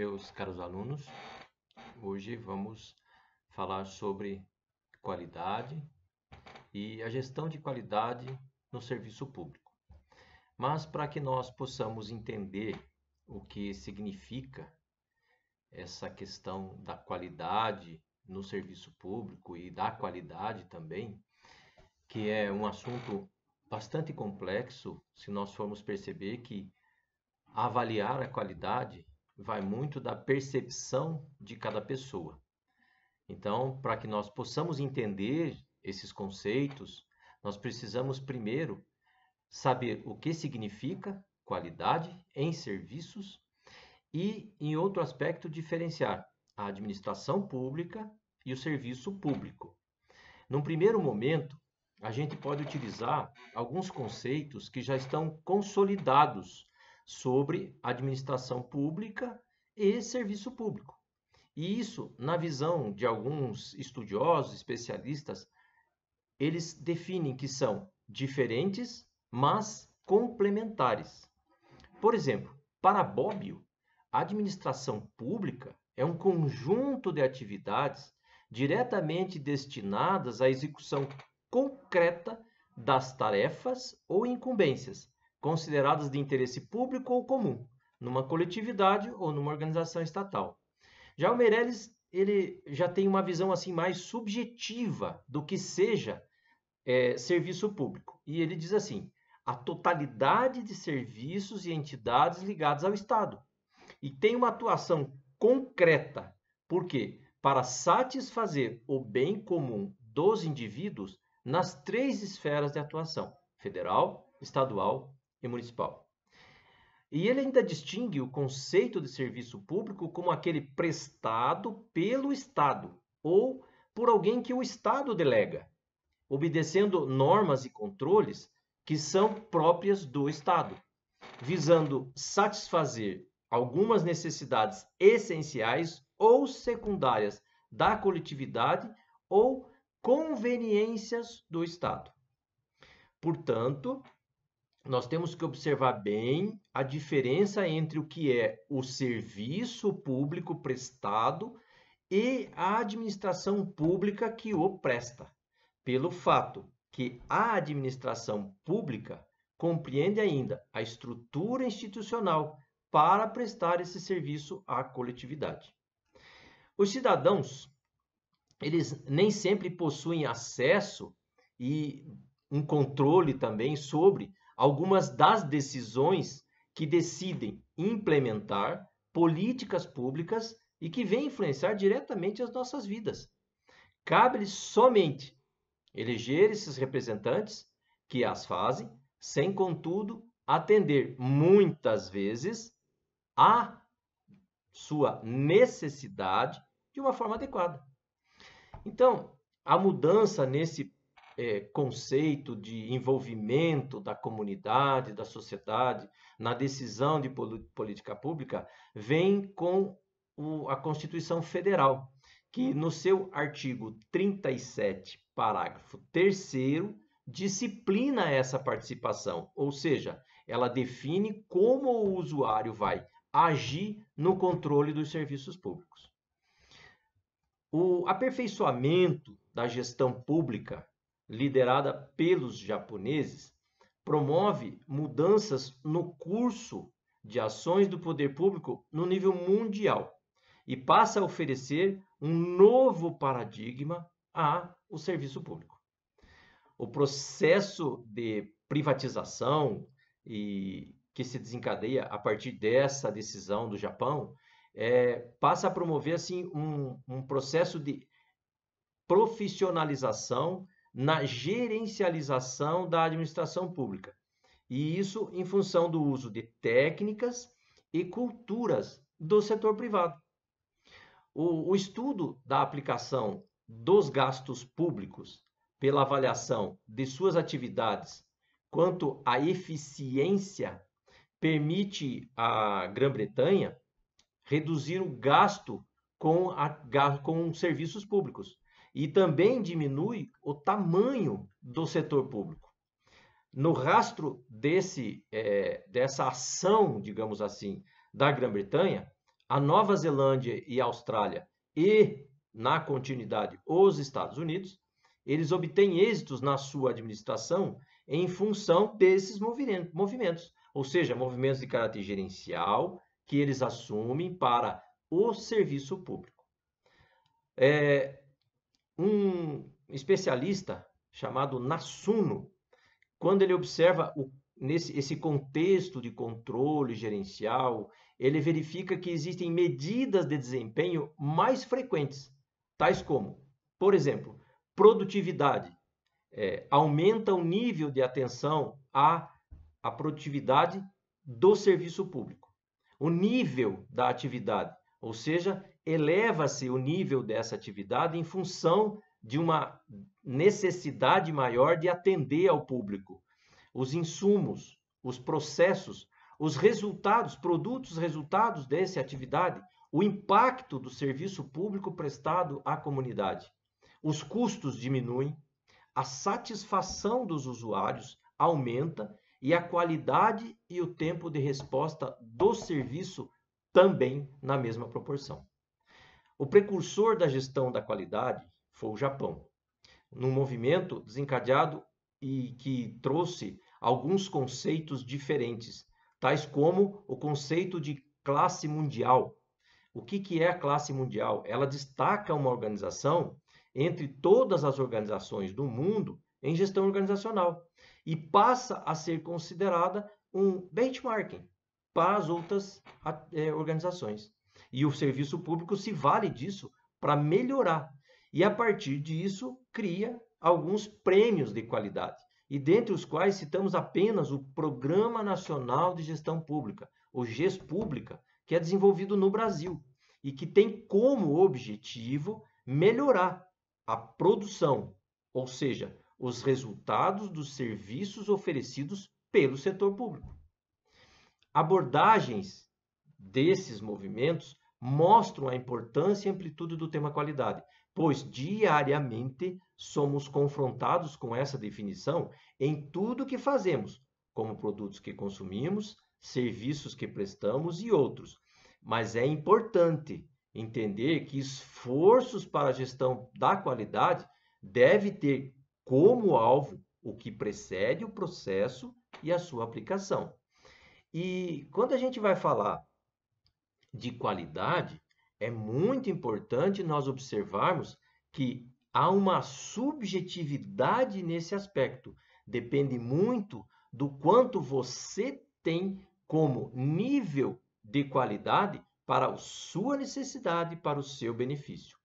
Meus caros alunos, hoje vamos falar sobre qualidade e a gestão de qualidade no serviço público. Mas para que nós possamos entender o que significa essa questão da qualidade no serviço público e da qualidade também, que é um assunto bastante complexo, se nós formos perceber que avaliar a qualidade vai muito da percepção de cada pessoa. Então, para que nós possamos entender esses conceitos, nós precisamos primeiro saber o que significa qualidade em serviços e, em outro aspecto, diferenciar a administração pública e o serviço público. Num primeiro momento, a gente pode utilizar alguns conceitos que já estão consolidados sobre administração pública e serviço público. E isso, na visão de alguns estudiosos, especialistas, eles definem que são diferentes, mas complementares. Por exemplo, para Bobbio, a administração pública é um conjunto de atividades diretamente destinadas à execução concreta das tarefas ou incumbências consideradas de interesse público ou comum, numa coletividade ou numa organização estatal. Já o Meirelles, ele já tem uma visão assim mais subjetiva do que seja é, serviço público. E ele diz assim: a totalidade de serviços e entidades ligados ao Estado. E tem uma atuação concreta, porque para satisfazer o bem comum dos indivíduos nas três esferas de atuação: federal, estadual e municipal. E ele ainda distingue o conceito de serviço público como aquele prestado pelo Estado ou por alguém que o Estado delega, obedecendo normas e controles que são próprias do Estado, visando satisfazer algumas necessidades essenciais ou secundárias da coletividade ou conveniências do Estado. Portanto, nós temos que observar bem a diferença entre o que é o serviço público prestado e a administração pública que o presta, pelo fato que a administração pública compreende ainda a estrutura institucional para prestar esse serviço à coletividade. Os cidadãos, eles nem sempre possuem acesso e um controle também sobre algumas das decisões que decidem implementar políticas públicas e que vêm influenciar diretamente as nossas vidas. Cabe-lhe somente eleger esses representantes que as fazem, sem, contudo, atender muitas vezes à sua necessidade de uma forma adequada. Então, a mudança nesse é, conceito de envolvimento da comunidade, da sociedade, na decisão de política pública, vem com o, a Constituição Federal, que no seu artigo 37, parágrafo 3, disciplina essa participação, ou seja, ela define como o usuário vai agir no controle dos serviços públicos. O aperfeiçoamento da gestão pública liderada pelos japoneses, promove mudanças no curso de ações do poder público no nível mundial e passa a oferecer um novo paradigma ao serviço público. O processo de privatização e que se desencadeia a partir dessa decisão do Japão é, passa a promover assim um, um processo de profissionalização na gerencialização da administração pública. E isso em função do uso de técnicas e culturas do setor privado. O, o estudo da aplicação dos gastos públicos pela avaliação de suas atividades quanto à eficiência permite à Grã-Bretanha reduzir o gasto com, a, com serviços públicos, e também diminui o tamanho do setor público. No rastro desse, é, dessa ação, digamos assim, da Grã-Bretanha, a Nova Zelândia e a Austrália e, na continuidade, os Estados Unidos, eles obtêm êxitos na sua administração em função desses movimentos, ou seja, movimentos de caráter gerencial que eles assumem para o serviço público. É, um especialista chamado Nassuno, quando ele observa o, nesse, esse contexto de controle gerencial, ele verifica que existem medidas de desempenho mais frequentes, tais como, por exemplo, produtividade. É, aumenta o nível de atenção à, à produtividade do serviço público. O nível da atividade, ou seja, eleva-se o nível dessa atividade em função de uma necessidade maior de atender ao público. Os insumos, os processos, os resultados, produtos, resultados dessa atividade, o impacto do serviço público prestado à comunidade. Os custos diminuem, a satisfação dos usuários aumenta e a qualidade e o tempo de resposta do serviço também na mesma proporção. O precursor da gestão da qualidade foi o Japão, num movimento desencadeado e que trouxe alguns conceitos diferentes, tais como o conceito de classe mundial. O que, que é a classe mundial? Ela destaca uma organização entre todas as organizações do mundo em gestão organizacional e passa a ser considerada um benchmarking para as outras eh, organizações. E o serviço público se vale disso para melhorar. E a partir disso, cria alguns prêmios de qualidade, e dentre os quais citamos apenas o Programa Nacional de Gestão Pública, o GES Pública, que é desenvolvido no Brasil e que tem como objetivo melhorar a produção, ou seja, os resultados dos serviços oferecidos pelo setor público. Abordagens desses movimentos mostram a importância e amplitude do tema qualidade, pois diariamente somos confrontados com essa definição em tudo que fazemos, como produtos que consumimos, serviços que prestamos e outros. Mas é importante entender que esforços para a gestão da qualidade deve ter como alvo o que precede o processo e a sua aplicação. E quando a gente vai falar de qualidade, é muito importante nós observarmos que há uma subjetividade nesse aspecto. Depende muito do quanto você tem como nível de qualidade para a sua necessidade, para o seu benefício.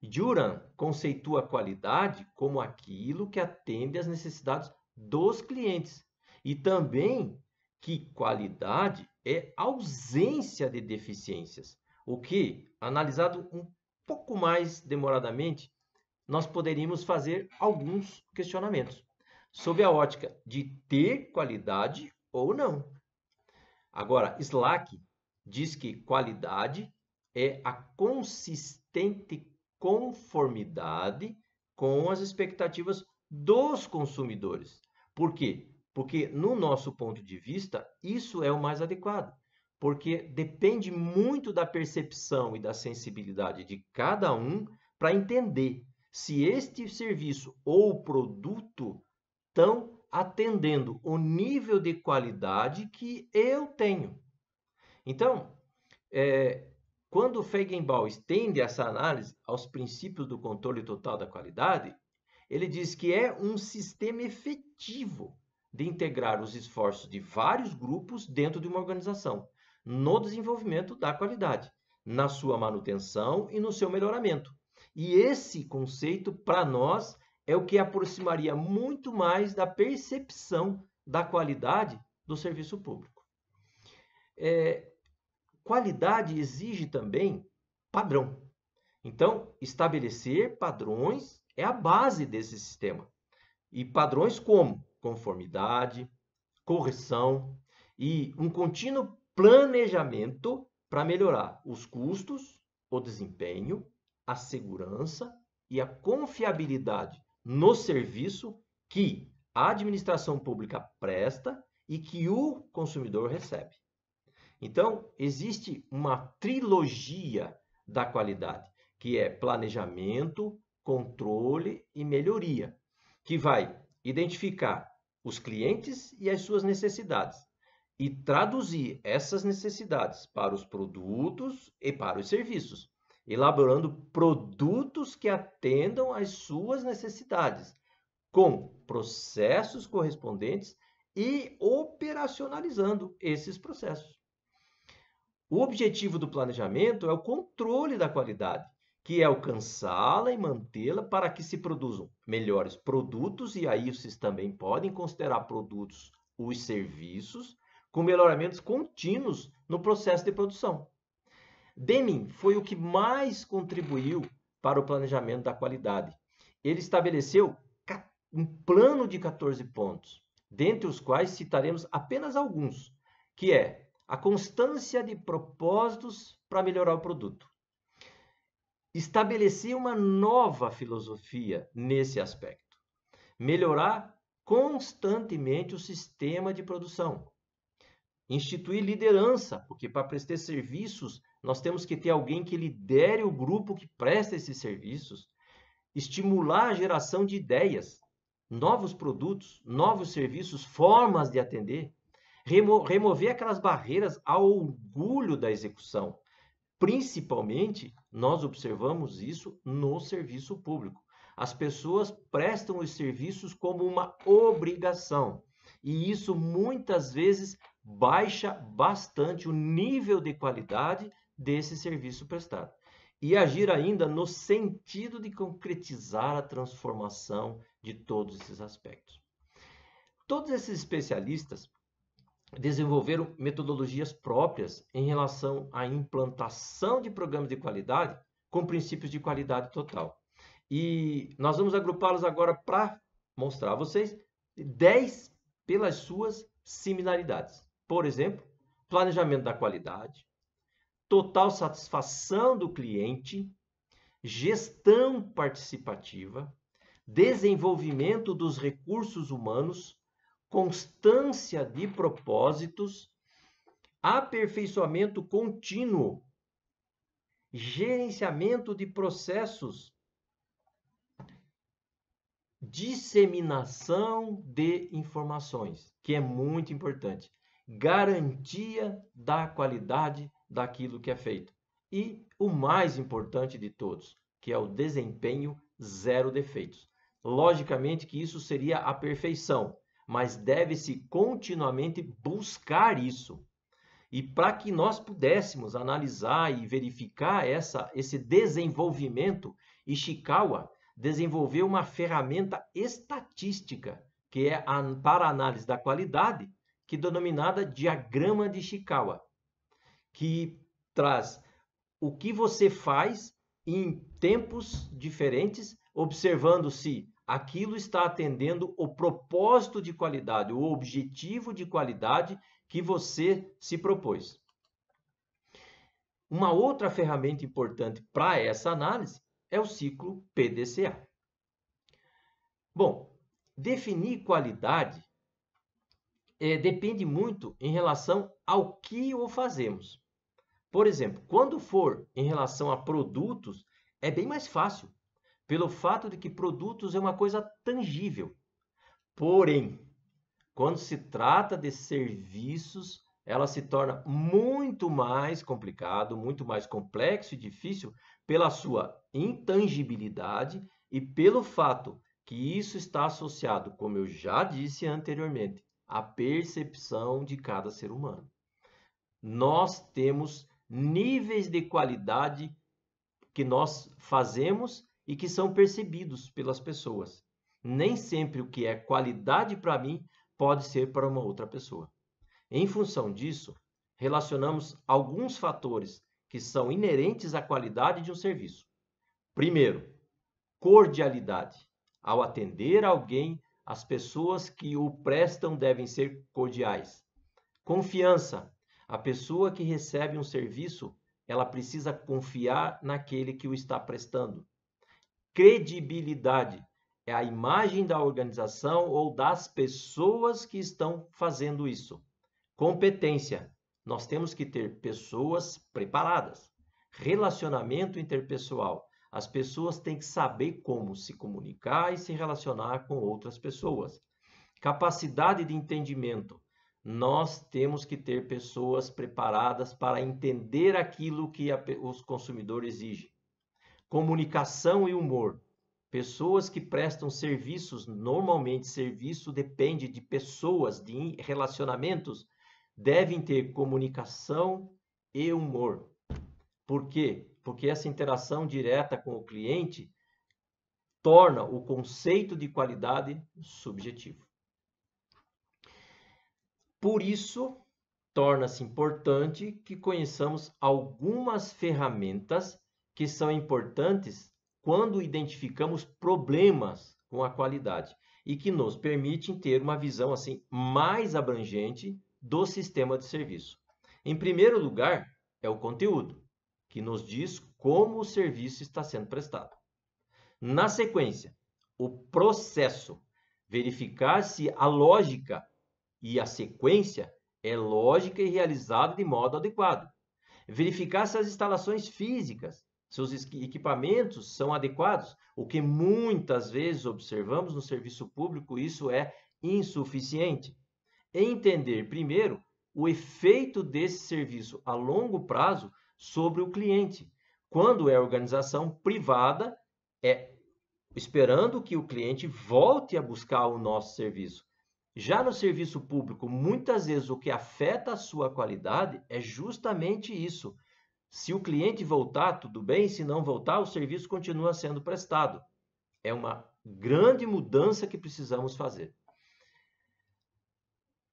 Duran conceitua qualidade como aquilo que atende às necessidades dos clientes e também que qualidade é ausência de deficiências, o que, analisado um pouco mais demoradamente, nós poderíamos fazer alguns questionamentos sob a ótica de ter qualidade ou não. Agora, Slack diz que qualidade é a consistente conformidade com as expectativas dos consumidores. Por quê? Porque, no nosso ponto de vista, isso é o mais adequado. Porque depende muito da percepção e da sensibilidade de cada um para entender se este serviço ou produto estão atendendo o nível de qualidade que eu tenho. Então, é, quando Feigenbaum estende essa análise aos princípios do controle total da qualidade, ele diz que é um sistema efetivo de integrar os esforços de vários grupos dentro de uma organização, no desenvolvimento da qualidade, na sua manutenção e no seu melhoramento. E esse conceito, para nós, é o que aproximaria muito mais da percepção da qualidade do serviço público. É, qualidade exige também padrão. Então, estabelecer padrões é a base desse sistema. E padrões como? conformidade, correção e um contínuo planejamento para melhorar os custos, o desempenho, a segurança e a confiabilidade no serviço que a administração pública presta e que o consumidor recebe. Então, existe uma trilogia da qualidade, que é planejamento, controle e melhoria, que vai identificar os clientes e as suas necessidades e traduzir essas necessidades para os produtos e para os serviços, elaborando produtos que atendam às suas necessidades, com processos correspondentes e operacionalizando esses processos. O objetivo do planejamento é o controle da qualidade, que é alcançá-la e mantê-la para que se produzam melhores produtos, e aí vocês também podem considerar produtos os serviços, com melhoramentos contínuos no processo de produção. Deming foi o que mais contribuiu para o planejamento da qualidade. Ele estabeleceu um plano de 14 pontos, dentre os quais citaremos apenas alguns, que é a constância de propósitos para melhorar o produto, estabelecer uma nova filosofia nesse aspecto. Melhorar constantemente o sistema de produção. Instituir liderança, porque para prestar serviços, nós temos que ter alguém que lidere o grupo que presta esses serviços. Estimular a geração de ideias, novos produtos, novos serviços, formas de atender. Remo remover aquelas barreiras ao orgulho da execução, principalmente nós observamos isso no serviço público. As pessoas prestam os serviços como uma obrigação. E isso muitas vezes baixa bastante o nível de qualidade desse serviço prestado. E agir ainda no sentido de concretizar a transformação de todos esses aspectos. Todos esses especialistas desenvolveram metodologias próprias em relação à implantação de programas de qualidade com princípios de qualidade total. E nós vamos agrupá-los agora para mostrar a vocês 10 pelas suas similaridades. Por exemplo, planejamento da qualidade, total satisfação do cliente, gestão participativa, desenvolvimento dos recursos humanos, constância de propósitos, aperfeiçoamento contínuo, gerenciamento de processos, disseminação de informações, que é muito importante, garantia da qualidade daquilo que é feito. E o mais importante de todos, que é o desempenho zero defeitos. Logicamente que isso seria a perfeição mas deve-se continuamente buscar isso. E para que nós pudéssemos analisar e verificar essa, esse desenvolvimento, Ishikawa desenvolveu uma ferramenta estatística, que é a, para análise da qualidade, que é denominada diagrama de Ishikawa, que traz o que você faz em tempos diferentes, observando se aquilo está atendendo o propósito de qualidade, o objetivo de qualidade que você se propôs. Uma outra ferramenta importante para essa análise é o ciclo PDCA. Bom, definir qualidade é, depende muito em relação ao que o fazemos. Por exemplo, quando for em relação a produtos, é bem mais fácil, pelo fato de que produtos é uma coisa tangível. Porém, quando se trata de serviços, ela se torna muito mais complicado, muito mais complexo e difícil pela sua intangibilidade e pelo fato que isso está associado, como eu já disse anteriormente, à percepção de cada ser humano. Nós temos níveis de qualidade que nós fazemos e que são percebidos pelas pessoas. Nem sempre o que é qualidade para mim pode ser para uma outra pessoa. Em função disso, relacionamos alguns fatores que são inerentes à qualidade de um serviço. Primeiro, cordialidade. Ao atender alguém, as pessoas que o prestam devem ser cordiais. Confiança. A pessoa que recebe um serviço, ela precisa confiar naquele que o está prestando credibilidade. É a imagem da organização ou das pessoas que estão fazendo isso. Competência. Nós temos que ter pessoas preparadas. Relacionamento interpessoal. As pessoas têm que saber como se comunicar e se relacionar com outras pessoas. Capacidade de entendimento. Nós temos que ter pessoas preparadas para entender aquilo que a, os consumidores exigem comunicação e humor. Pessoas que prestam serviços, normalmente serviço depende de pessoas, de relacionamentos, devem ter comunicação e humor. Por quê? Porque essa interação direta com o cliente torna o conceito de qualidade subjetivo. Por isso, torna-se importante que conheçamos algumas ferramentas que são importantes quando identificamos problemas com a qualidade e que nos permitem ter uma visão assim mais abrangente do sistema de serviço. Em primeiro lugar, é o conteúdo, que nos diz como o serviço está sendo prestado. Na sequência, o processo, verificar se a lógica e a sequência é lógica e realizada de modo adequado. Verificar se as instalações físicas seus equipamentos são adequados. O que muitas vezes observamos no serviço público, isso é insuficiente. Entender, primeiro, o efeito desse serviço a longo prazo sobre o cliente. Quando é organização privada, é esperando que o cliente volte a buscar o nosso serviço. Já no serviço público, muitas vezes o que afeta a sua qualidade é justamente isso se o cliente voltar, tudo bem, se não voltar, o serviço continua sendo prestado. É uma grande mudança que precisamos fazer.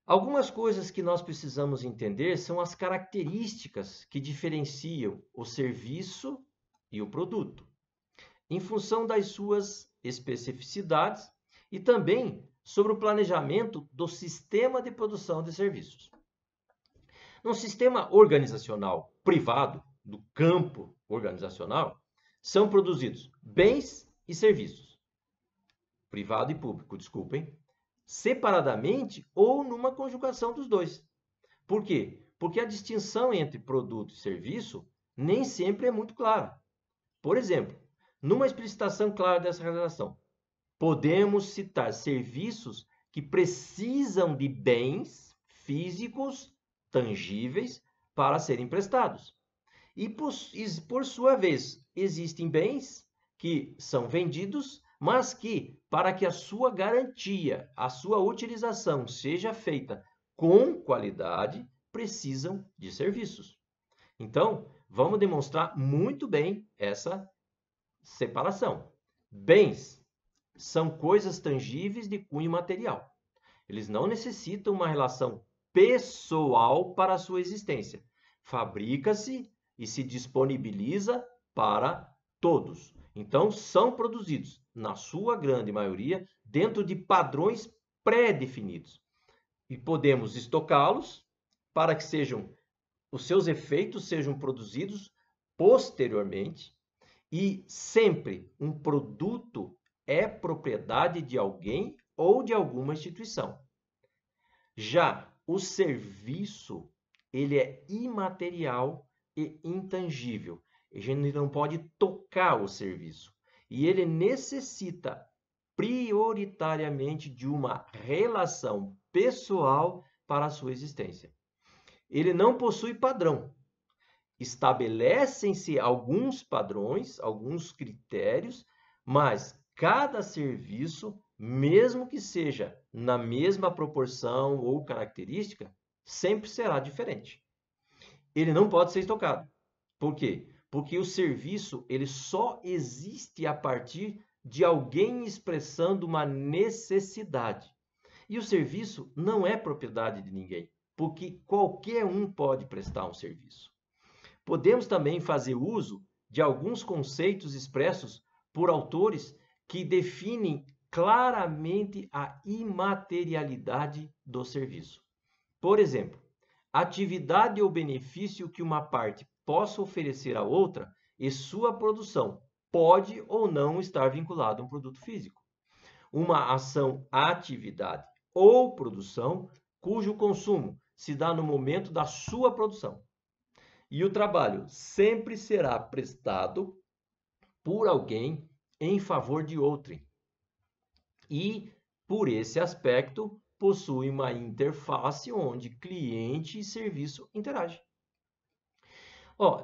Algumas coisas que nós precisamos entender são as características que diferenciam o serviço e o produto, em função das suas especificidades e também sobre o planejamento do sistema de produção de serviços. Num sistema organizacional privado, do campo organizacional são produzidos bens e serviços, privado e público, desculpem, separadamente ou numa conjugação dos dois. Por quê? Porque a distinção entre produto e serviço nem sempre é muito clara. Por exemplo, numa explicitação clara dessa relação, podemos citar serviços que precisam de bens físicos tangíveis para serem prestados. E por, por sua vez, existem bens que são vendidos, mas que, para que a sua garantia, a sua utilização seja feita com qualidade, precisam de serviços. Então, vamos demonstrar muito bem essa separação. Bens são coisas tangíveis de cunho material. Eles não necessitam uma relação pessoal para a sua existência. Fabrica-se e se disponibiliza para todos. Então, são produzidos, na sua grande maioria, dentro de padrões pré-definidos. E podemos estocá-los para que sejam os seus efeitos sejam produzidos posteriormente e sempre um produto é propriedade de alguém ou de alguma instituição. Já o serviço, ele é imaterial e intangível. A gente não pode tocar o serviço. E ele necessita prioritariamente de uma relação pessoal para a sua existência. Ele não possui padrão. Estabelecem-se alguns padrões, alguns critérios, mas cada serviço, mesmo que seja na mesma proporção ou característica, sempre será diferente ele não pode ser estocado. Por quê? Porque o serviço ele só existe a partir de alguém expressando uma necessidade. E o serviço não é propriedade de ninguém, porque qualquer um pode prestar um serviço. Podemos também fazer uso de alguns conceitos expressos por autores que definem claramente a imaterialidade do serviço. Por exemplo, atividade ou benefício que uma parte possa oferecer à outra e sua produção pode ou não estar vinculada a um produto físico. Uma ação, atividade ou produção cujo consumo se dá no momento da sua produção. E o trabalho sempre será prestado por alguém em favor de outrem. E, por esse aspecto, possui uma interface onde cliente e serviço interagem.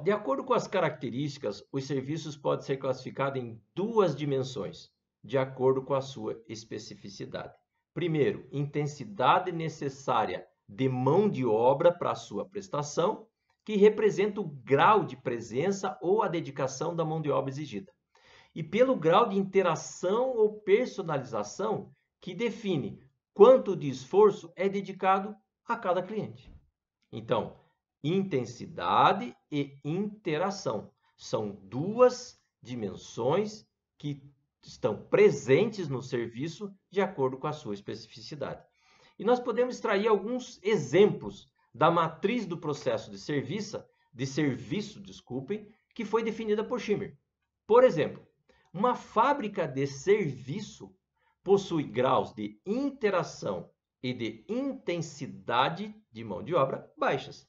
de acordo com as características, os serviços podem ser classificados em duas dimensões, de acordo com a sua especificidade. Primeiro, intensidade necessária de mão de obra para a sua prestação, que representa o grau de presença ou a dedicação da mão de obra exigida. E pelo grau de interação ou personalização, que define quanto de esforço é dedicado a cada cliente. Então, intensidade e interação são duas dimensões que estão presentes no serviço de acordo com a sua especificidade. E nós podemos extrair alguns exemplos da matriz do processo de serviço, de serviço, desculpem, que foi definida por Schirmer. Por exemplo, uma fábrica de serviço possui graus de interação e de intensidade de mão de obra baixas.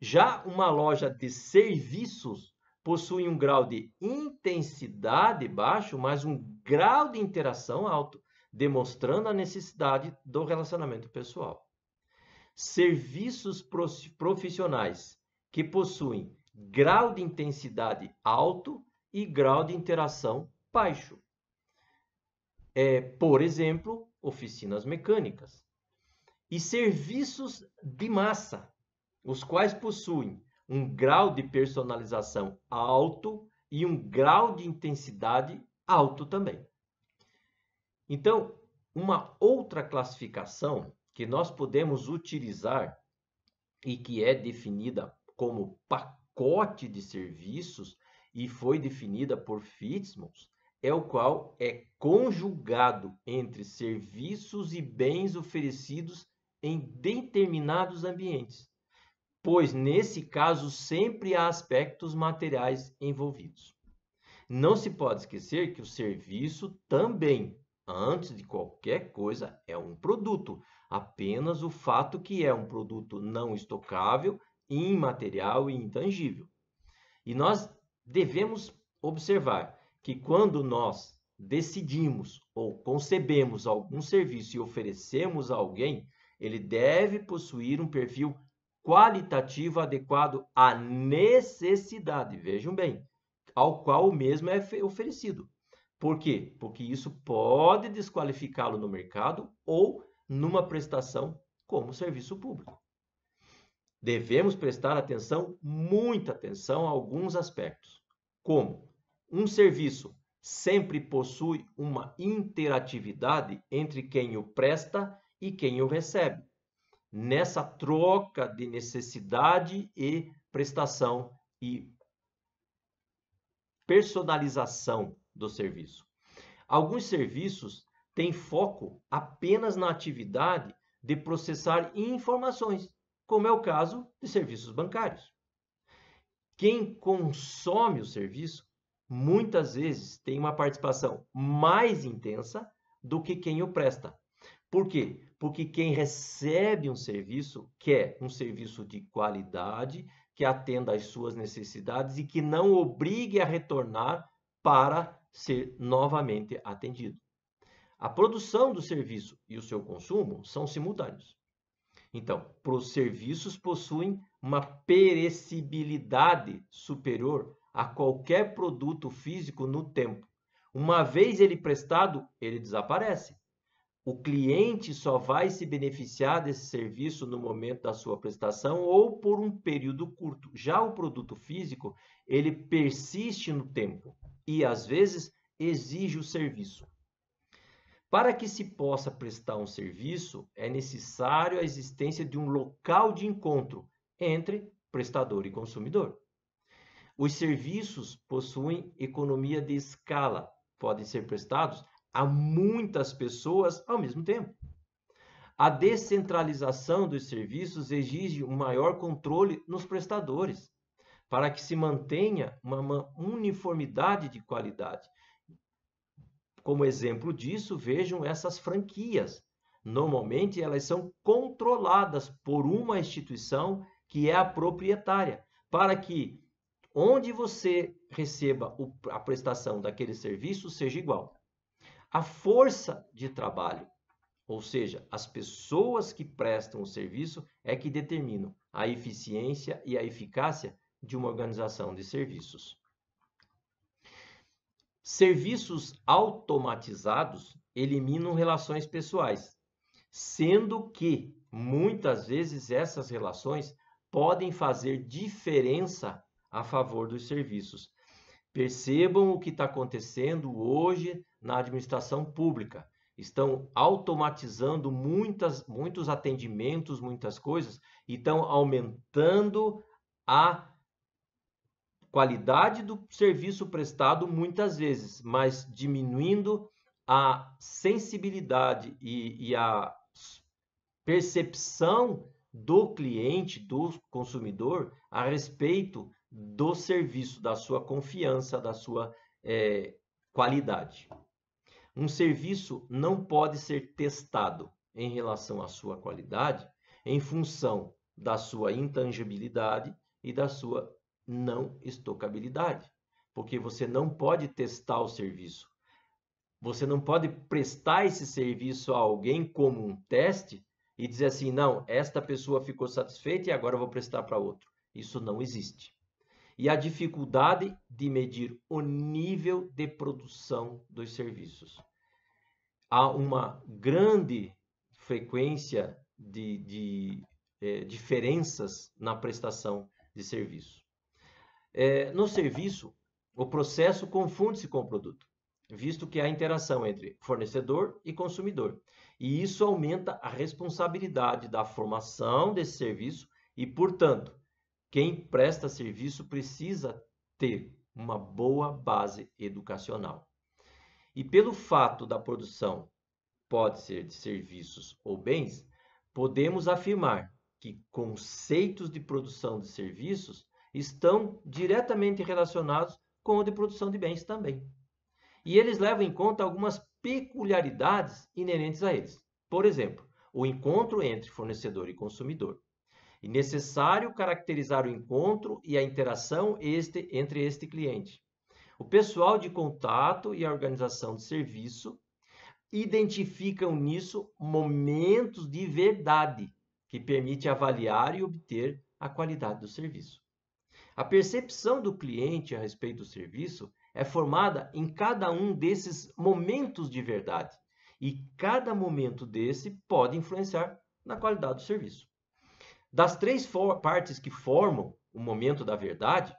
Já uma loja de serviços possui um grau de intensidade baixo, mas um grau de interação alto, demonstrando a necessidade do relacionamento pessoal. Serviços profissionais que possuem grau de intensidade alto e grau de interação baixo é, por exemplo, oficinas mecânicas, e serviços de massa, os quais possuem um grau de personalização alto e um grau de intensidade alto também. Então, uma outra classificação que nós podemos utilizar e que é definida como pacote de serviços e foi definida por Fitzsimmons é o qual é conjugado entre serviços e bens oferecidos em determinados ambientes, pois nesse caso sempre há aspectos materiais envolvidos. Não se pode esquecer que o serviço também, antes de qualquer coisa, é um produto. Apenas o fato que é um produto não estocável, imaterial e intangível. E nós devemos observar que quando nós decidimos ou concebemos algum serviço e oferecemos a alguém, ele deve possuir um perfil qualitativo adequado à necessidade, vejam bem, ao qual o mesmo é oferecido. Por quê? Porque isso pode desqualificá-lo no mercado ou numa prestação como serviço público. Devemos prestar atenção, muita atenção, a alguns aspectos, como um serviço sempre possui uma interatividade entre quem o presta e quem o recebe, nessa troca de necessidade e prestação e personalização do serviço. Alguns serviços têm foco apenas na atividade de processar informações, como é o caso de serviços bancários. Quem consome o serviço muitas vezes tem uma participação mais intensa do que quem o presta. Por quê? Porque quem recebe um serviço quer um serviço de qualidade, que atenda às suas necessidades e que não obrigue a retornar para ser novamente atendido. A produção do serviço e o seu consumo são simultâneos. Então, os serviços possuem uma perecibilidade superior a qualquer produto físico no tempo. Uma vez ele prestado, ele desaparece. O cliente só vai se beneficiar desse serviço no momento da sua prestação ou por um período curto. Já o produto físico, ele persiste no tempo e às vezes exige o serviço. Para que se possa prestar um serviço, é necessário a existência de um local de encontro entre prestador e consumidor. Os serviços possuem economia de escala, podem ser prestados a muitas pessoas ao mesmo tempo. A descentralização dos serviços exige um maior controle nos prestadores, para que se mantenha uma uniformidade de qualidade. Como exemplo disso, vejam essas franquias. Normalmente, elas são controladas por uma instituição que é a proprietária, para que onde você receba a prestação daquele serviço seja igual. A força de trabalho, ou seja, as pessoas que prestam o serviço é que determinam a eficiência e a eficácia de uma organização de serviços. Serviços automatizados eliminam relações pessoais, sendo que muitas vezes essas relações podem fazer diferença a favor dos serviços. Percebam o que está acontecendo hoje na administração pública. Estão automatizando muitas, muitos atendimentos, muitas coisas, e estão aumentando a qualidade do serviço prestado muitas vezes, mas diminuindo a sensibilidade e, e a percepção do cliente, do consumidor, a respeito do serviço, da sua confiança, da sua é, qualidade. Um serviço não pode ser testado em relação à sua qualidade em função da sua intangibilidade e da sua não estocabilidade, porque você não pode testar o serviço. Você não pode prestar esse serviço a alguém como um teste e dizer assim: não, esta pessoa ficou satisfeita e agora eu vou prestar para outro. Isso não existe e a dificuldade de medir o nível de produção dos serviços. Há uma grande frequência de, de é, diferenças na prestação de serviço. É, no serviço, o processo confunde-se com o produto, visto que há interação entre fornecedor e consumidor. E isso aumenta a responsabilidade da formação desse serviço e, portanto, quem presta serviço precisa ter uma boa base educacional. E pelo fato da produção pode ser de serviços ou bens, podemos afirmar que conceitos de produção de serviços estão diretamente relacionados com o de produção de bens também. E eles levam em conta algumas peculiaridades inerentes a eles. Por exemplo, o encontro entre fornecedor e consumidor, é necessário caracterizar o encontro e a interação este, entre este cliente. O pessoal de contato e a organização de serviço identificam nisso momentos de verdade que permite avaliar e obter a qualidade do serviço. A percepção do cliente a respeito do serviço é formada em cada um desses momentos de verdade, e cada momento desse pode influenciar na qualidade do serviço. Das três partes que formam o momento da verdade,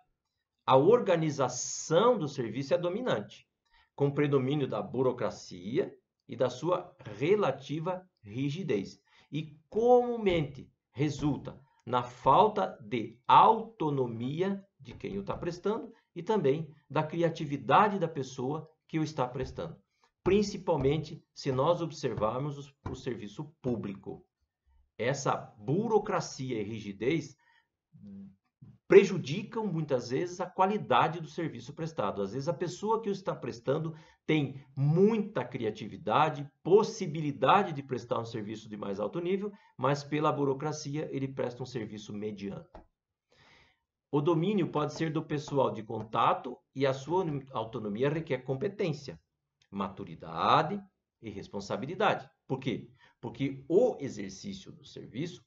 a organização do serviço é dominante, com predomínio da burocracia e da sua relativa rigidez, e comumente resulta na falta de autonomia de quem o está prestando e também da criatividade da pessoa que o está prestando, principalmente se nós observarmos o serviço público essa burocracia e rigidez prejudicam muitas vezes a qualidade do serviço prestado. Às vezes a pessoa que o está prestando tem muita criatividade, possibilidade de prestar um serviço de mais alto nível, mas pela burocracia ele presta um serviço mediano. O domínio pode ser do pessoal de contato e a sua autonomia requer competência, maturidade e responsabilidade. Por quê? Porque o exercício do serviço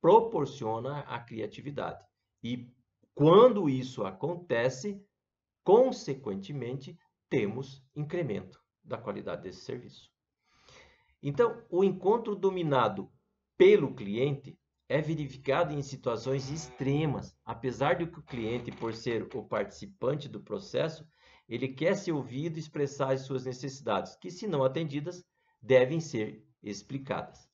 proporciona a criatividade. E quando isso acontece, consequentemente, temos incremento da qualidade desse serviço. Então, o encontro dominado pelo cliente é verificado em situações extremas, apesar de que o cliente, por ser o participante do processo, ele quer ser ouvido e expressar as suas necessidades, que, se não atendidas, devem ser explicadas.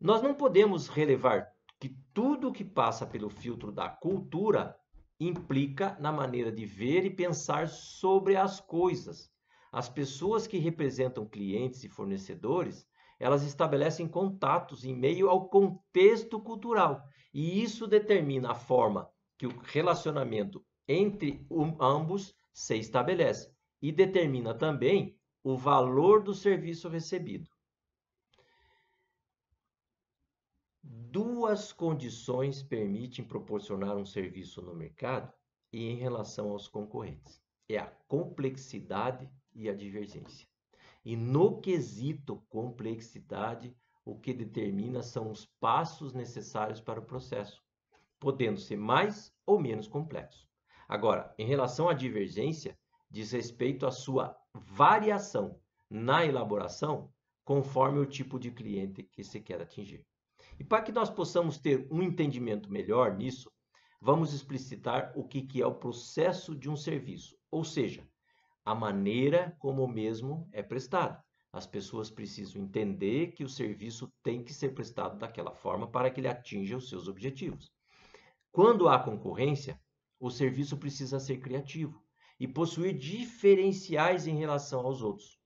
Nós não podemos relevar que tudo que passa pelo filtro da cultura implica na maneira de ver e pensar sobre as coisas. As pessoas que representam clientes e fornecedores, elas estabelecem contatos em meio ao contexto cultural, e isso determina a forma que o relacionamento entre ambos se estabelece e determina também o valor do serviço recebido. suas condições permitem proporcionar um serviço no mercado e em relação aos concorrentes. É a complexidade e a divergência. E no quesito complexidade, o que determina são os passos necessários para o processo, podendo ser mais ou menos complexo. Agora, em relação à divergência, diz respeito à sua variação na elaboração conforme o tipo de cliente que se quer atingir. E para que nós possamos ter um entendimento melhor nisso, vamos explicitar o que, que é o processo de um serviço, ou seja, a maneira como o mesmo é prestado. As pessoas precisam entender que o serviço tem que ser prestado daquela forma para que ele atinja os seus objetivos. Quando há concorrência, o serviço precisa ser criativo e possuir diferenciais em relação aos outros.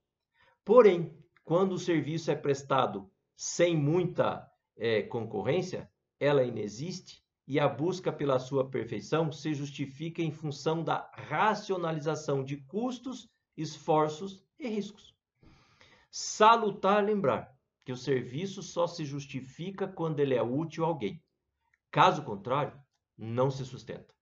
Porém, quando o serviço é prestado sem muita é, concorrência, ela inexiste e a busca pela sua perfeição se justifica em função da racionalização de custos, esforços e riscos. Salutar lembrar que o serviço só se justifica quando ele é útil a alguém. Caso contrário, não se sustenta.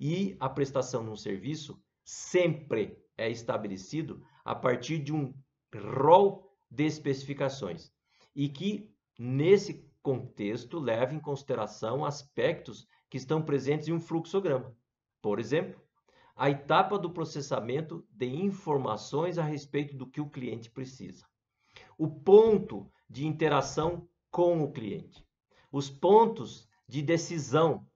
E a prestação de um serviço sempre é estabelecido a partir de um rol de especificações e que nesse contexto, leva em consideração aspectos que estão presentes em um fluxograma. Por exemplo, a etapa do processamento de informações a respeito do que o cliente precisa, o ponto de interação com o cliente, os pontos de decisão,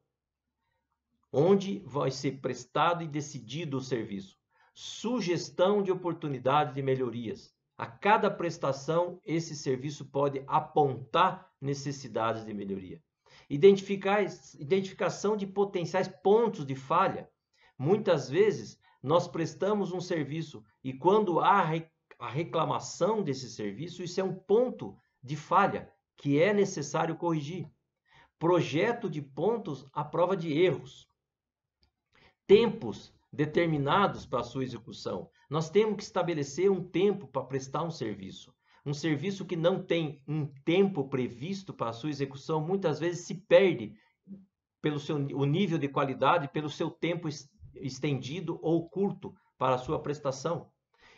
onde vai ser prestado e decidido o serviço, sugestão de oportunidades de melhorias, a cada prestação, esse serviço pode apontar necessidades de melhoria. Identificar, identificação de potenciais pontos de falha. Muitas vezes, nós prestamos um serviço e, quando há a reclamação desse serviço, isso é um ponto de falha que é necessário corrigir. Projeto de pontos à prova de erros. Tempos determinados para a sua execução. Nós temos que estabelecer um tempo para prestar um serviço. Um serviço que não tem um tempo previsto para a sua execução muitas vezes se perde pelo seu o nível de qualidade, pelo seu tempo estendido ou curto para a sua prestação.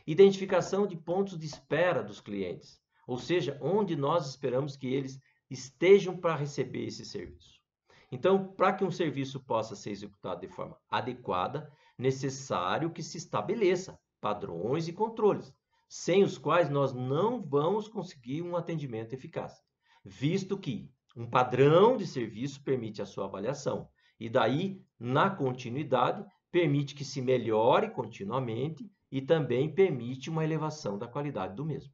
Identificação de pontos de espera dos clientes, ou seja, onde nós esperamos que eles estejam para receber esse serviço. Então, para que um serviço possa ser executado de forma adequada, necessário que se estabeleça padrões e controles, sem os quais nós não vamos conseguir um atendimento eficaz, visto que um padrão de serviço permite a sua avaliação e daí, na continuidade, permite que se melhore continuamente e também permite uma elevação da qualidade do mesmo.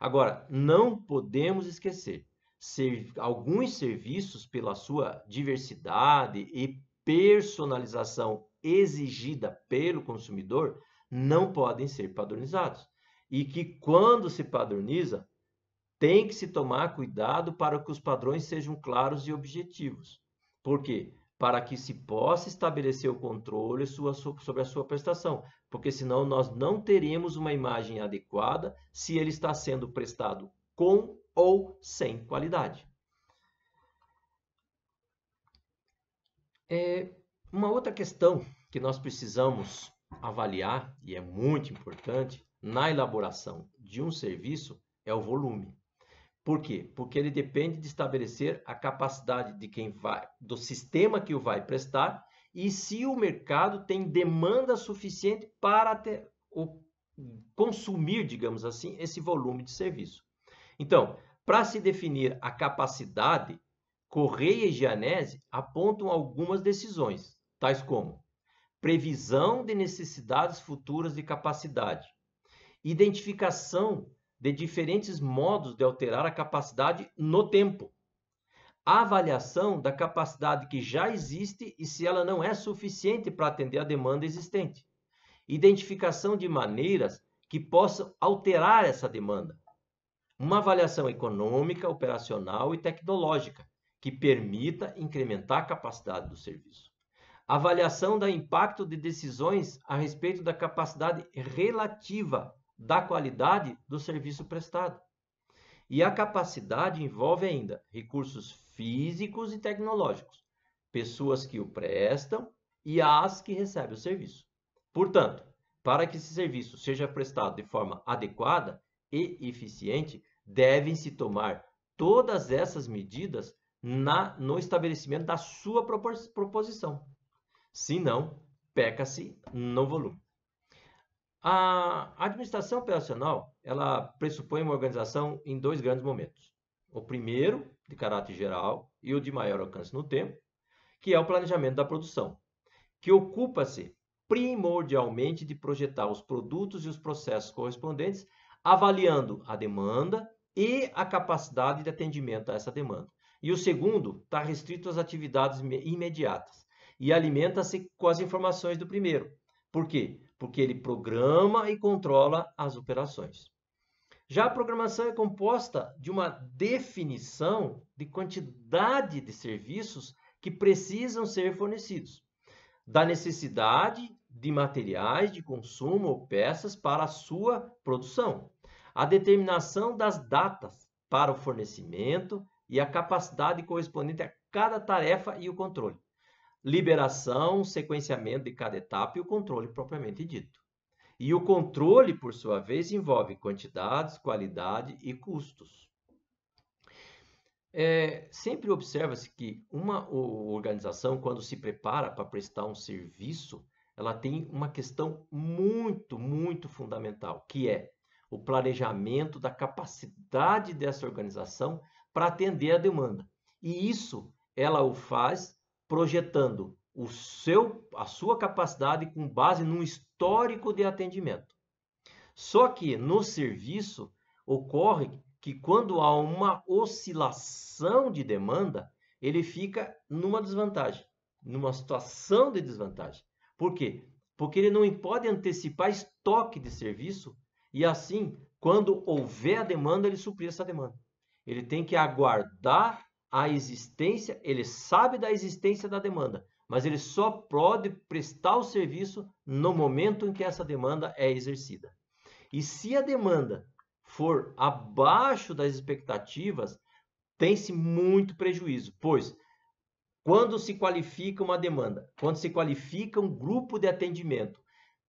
Agora, não podemos esquecer, ser, alguns serviços, pela sua diversidade e personalização exigida pelo consumidor não podem ser padronizados. E que quando se padroniza, tem que se tomar cuidado para que os padrões sejam claros e objetivos. Por quê? Para que se possa estabelecer o controle sua, sobre a sua prestação, porque senão nós não teremos uma imagem adequada se ele está sendo prestado com ou sem qualidade. É, uma outra questão que nós precisamos avaliar, e é muito importante, na elaboração de um serviço é o volume. Por quê? Porque ele depende de estabelecer a capacidade de quem vai, do sistema que o vai prestar e se o mercado tem demanda suficiente para ter, o, consumir, digamos assim, esse volume de serviço. Então, para se definir a capacidade, Correia e Gianese apontam algumas decisões, tais como previsão de necessidades futuras de capacidade, identificação de diferentes modos de alterar a capacidade no tempo, avaliação da capacidade que já existe e se ela não é suficiente para atender a demanda existente, identificação de maneiras que possam alterar essa demanda, uma avaliação econômica, operacional e tecnológica que permita incrementar a capacidade do serviço. Avaliação do impacto de decisões a respeito da capacidade relativa da qualidade do serviço prestado. E a capacidade envolve ainda recursos físicos e tecnológicos, pessoas que o prestam e as que recebem o serviço. Portanto, para que esse serviço seja prestado de forma adequada e eficiente, devem-se tomar todas essas medidas na, no estabelecimento da sua proposição. Se não, peca-se no volume. A administração operacional, ela pressupõe uma organização em dois grandes momentos. O primeiro, de caráter geral, e o de maior alcance no tempo, que é o planejamento da produção, que ocupa-se primordialmente de projetar os produtos e os processos correspondentes, avaliando a demanda e a capacidade de atendimento a essa demanda. E o segundo está restrito às atividades imediatas, e alimenta-se com as informações do primeiro. Por quê? Porque ele programa e controla as operações. Já a programação é composta de uma definição de quantidade de serviços que precisam ser fornecidos, da necessidade de materiais de consumo ou peças para a sua produção, a determinação das datas para o fornecimento e a capacidade correspondente a cada tarefa e o controle liberação, sequenciamento de cada etapa e o controle propriamente dito. E o controle, por sua vez, envolve quantidades, qualidade e custos. É, sempre observa-se que uma organização, quando se prepara para prestar um serviço, ela tem uma questão muito, muito fundamental, que é o planejamento da capacidade dessa organização para atender a demanda. E isso ela o faz projetando o seu, a sua capacidade com base num histórico de atendimento. Só que no serviço ocorre que quando há uma oscilação de demanda, ele fica numa desvantagem, numa situação de desvantagem. Por quê? Porque ele não pode antecipar estoque de serviço e assim, quando houver a demanda, ele suprir essa demanda. Ele tem que aguardar a existência, ele sabe da existência da demanda, mas ele só pode prestar o serviço no momento em que essa demanda é exercida. E se a demanda for abaixo das expectativas, tem-se muito prejuízo, pois quando se qualifica uma demanda, quando se qualifica um grupo de atendimento,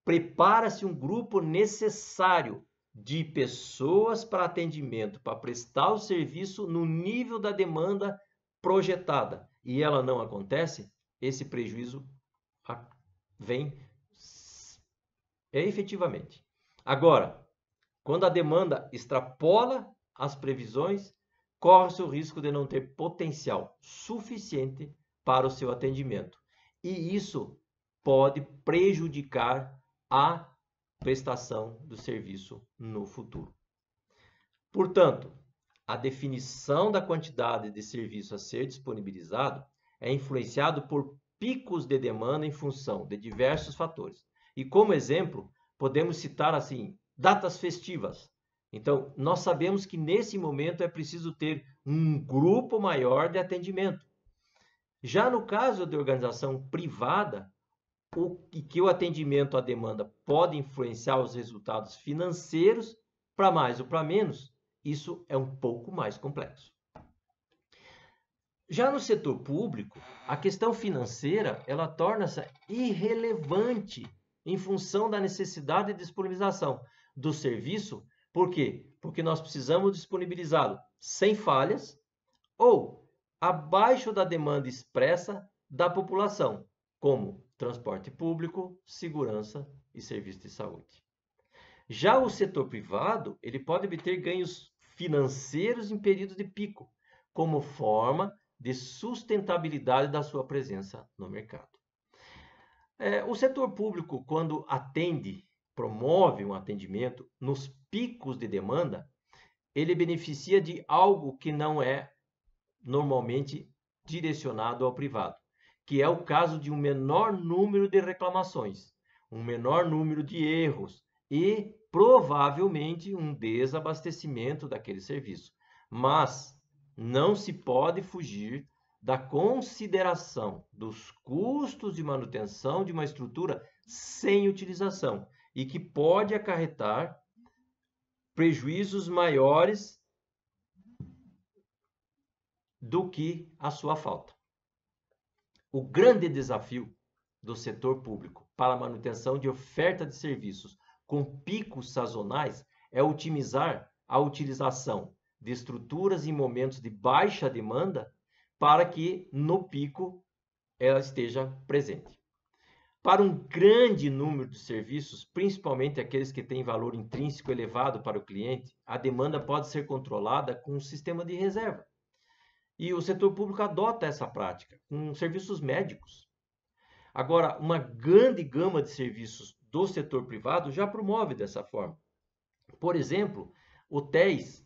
prepara-se um grupo necessário de pessoas para atendimento, para prestar o serviço no nível da demanda projetada e ela não acontece, esse prejuízo vem é efetivamente. Agora, quando a demanda extrapola as previsões, corre-se o risco de não ter potencial suficiente para o seu atendimento. E isso pode prejudicar a prestação do serviço no futuro. Portanto, a definição da quantidade de serviço a ser disponibilizado é influenciado por picos de demanda em função de diversos fatores. E como exemplo, podemos citar assim, datas festivas. Então, nós sabemos que nesse momento é preciso ter um grupo maior de atendimento. Já no caso de organização privada, o, e que o atendimento à demanda pode influenciar os resultados financeiros para mais ou para menos, isso é um pouco mais complexo. Já no setor público, a questão financeira ela torna-se irrelevante em função da necessidade de disponibilização do serviço. Por quê? Porque nós precisamos disponibilizá-lo sem falhas ou abaixo da demanda expressa da população, como transporte público, segurança e serviço de saúde. Já o setor privado, ele pode obter ganhos financeiros em períodos de pico, como forma de sustentabilidade da sua presença no mercado. É, o setor público, quando atende, promove um atendimento nos picos de demanda, ele beneficia de algo que não é normalmente direcionado ao privado, que é o caso de um menor número de reclamações, um menor número de erros e provavelmente um desabastecimento daquele serviço. Mas não se pode fugir da consideração dos custos de manutenção de uma estrutura sem utilização e que pode acarretar prejuízos maiores do que a sua falta o grande desafio do setor público para a manutenção de oferta de serviços com picos sazonais é otimizar a utilização de estruturas em momentos de baixa demanda para que no pico ela esteja presente. Para um grande número de serviços, principalmente aqueles que têm valor intrínseco elevado para o cliente, a demanda pode ser controlada com um sistema de reserva, e o setor público adota essa prática com serviços médicos. Agora, uma grande gama de serviços do setor privado já promove dessa forma. Por exemplo, hotéis,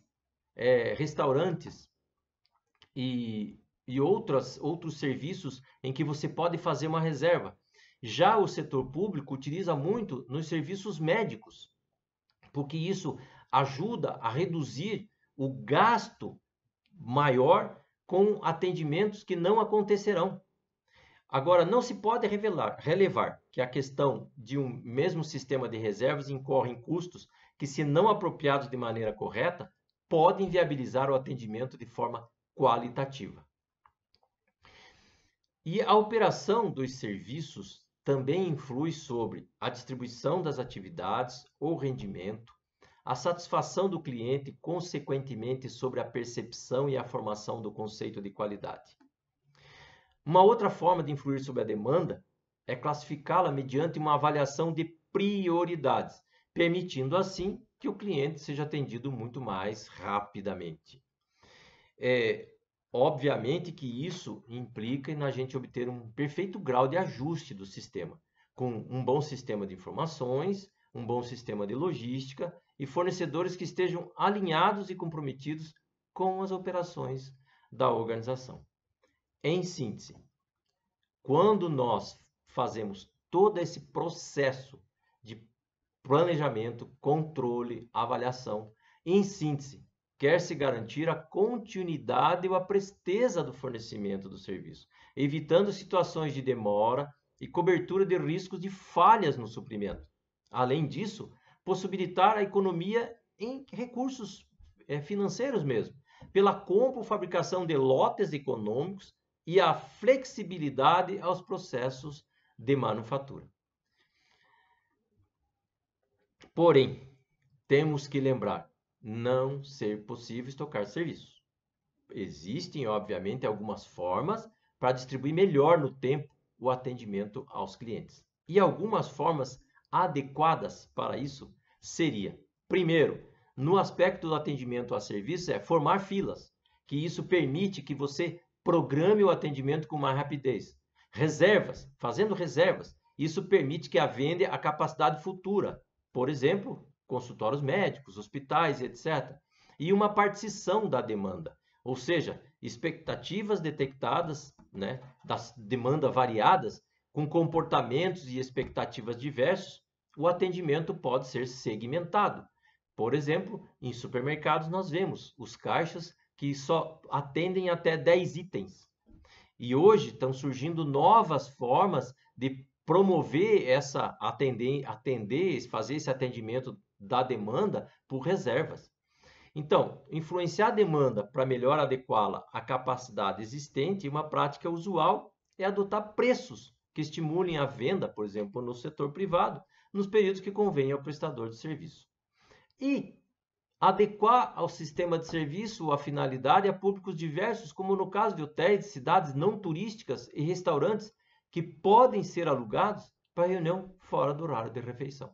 é, restaurantes e, e outras, outros serviços em que você pode fazer uma reserva. Já o setor público utiliza muito nos serviços médicos, porque isso ajuda a reduzir o gasto maior com atendimentos que não acontecerão. Agora, não se pode revelar, relevar que a questão de um mesmo sistema de reservas incorre em custos que, se não apropriados de maneira correta, podem viabilizar o atendimento de forma qualitativa. E a operação dos serviços também influi sobre a distribuição das atividades ou rendimento, a satisfação do cliente, consequentemente, sobre a percepção e a formação do conceito de qualidade. Uma outra forma de influir sobre a demanda é classificá-la mediante uma avaliação de prioridades, permitindo assim que o cliente seja atendido muito mais rapidamente. É, obviamente que isso implica na gente obter um perfeito grau de ajuste do sistema, com um bom sistema de informações, um bom sistema de logística e fornecedores que estejam alinhados e comprometidos com as operações da organização. Em síntese, quando nós fazemos todo esse processo de planejamento, controle, avaliação, em síntese, quer se garantir a continuidade e a presteza do fornecimento do serviço, evitando situações de demora e cobertura de riscos de falhas no suprimento. Além disso, possibilitar a economia em recursos é, financeiros mesmo, pela compra ou fabricação de lotes econômicos e a flexibilidade aos processos de manufatura. Porém, temos que lembrar, não ser possível estocar serviços. Existem, obviamente, algumas formas para distribuir melhor no tempo o atendimento aos clientes. E algumas formas adequadas para isso seria, primeiro, no aspecto do atendimento a serviço é formar filas, que isso permite que você programe o atendimento com mais rapidez. Reservas, fazendo reservas, isso permite que a venda a capacidade futura, por exemplo, consultórios médicos, hospitais, etc. E uma partição da demanda, ou seja, expectativas detectadas, né, das demanda variadas, com comportamentos e expectativas diversos, o atendimento pode ser segmentado. Por exemplo, em supermercados nós vemos os caixas que só atendem até 10 itens. E hoje estão surgindo novas formas de promover essa atender, atender, fazer esse atendimento da demanda por reservas. Então, influenciar a demanda para melhor adequá-la à capacidade existente, uma prática usual é adotar preços que estimulem a venda, por exemplo, no setor privado, nos períodos que convém ao prestador de serviço. E adequar ao sistema de serviço a finalidade a públicos diversos, como no caso de hotéis de cidades não turísticas e restaurantes que podem ser alugados para reunião fora do horário de refeição.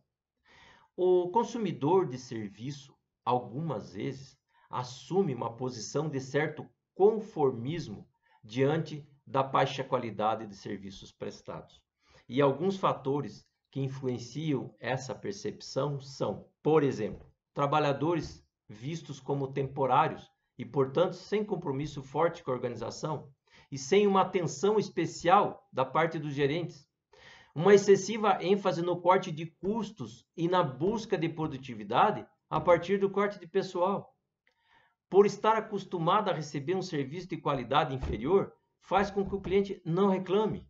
O consumidor de serviço, algumas vezes, assume uma posição de certo conformismo diante da baixa qualidade de serviços prestados. E alguns fatores que influenciam essa percepção são, por exemplo, trabalhadores vistos como temporários e, portanto, sem compromisso forte com a organização e sem uma atenção especial da parte dos gerentes. Uma excessiva ênfase no corte de custos e na busca de produtividade a partir do corte de pessoal. Por estar acostumado a receber um serviço de qualidade inferior, faz com que o cliente não reclame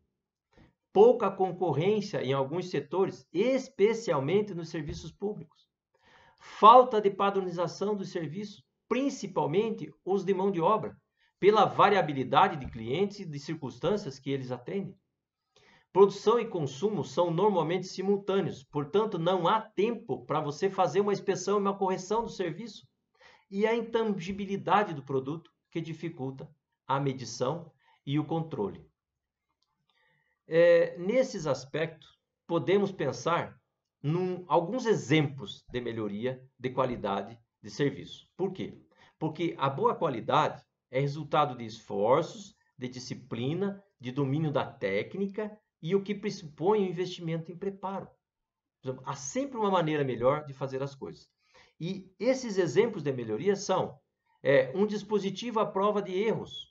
pouca concorrência em alguns setores, especialmente nos serviços públicos, falta de padronização dos serviços, principalmente os de mão de obra, pela variabilidade de clientes e de circunstâncias que eles atendem. Produção e consumo são normalmente simultâneos, portanto, não há tempo para você fazer uma inspeção e uma correção do serviço. E a intangibilidade do produto que dificulta a medição e o controle. É, nesses aspectos, podemos pensar em alguns exemplos de melhoria de qualidade de serviço. Por quê? Porque a boa qualidade é resultado de esforços, de disciplina, de domínio da técnica e o que pressupõe o investimento em preparo. Exemplo, há sempre uma maneira melhor de fazer as coisas. E esses exemplos de melhoria são é, um dispositivo à prova de erros,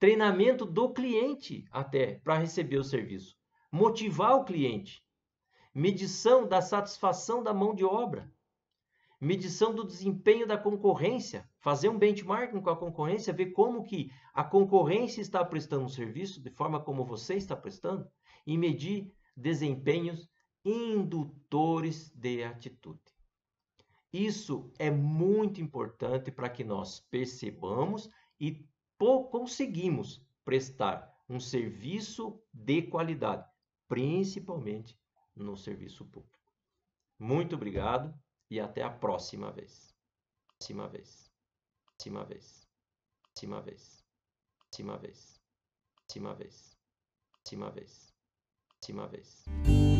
treinamento do cliente até para receber o serviço, motivar o cliente, medição da satisfação da mão de obra, medição do desempenho da concorrência, fazer um benchmarking com a concorrência, ver como que a concorrência está prestando o serviço de forma como você está prestando e medir desempenhos indutores de atitude. Isso é muito importante para que nós percebamos e conseguimos prestar um serviço de qualidade, principalmente no serviço público. Muito obrigado e até a próxima vez. Próxima vez. Próxima vez. Próxima vez. Próxima vez. Próxima vez. Próxima vez. Próxima vez.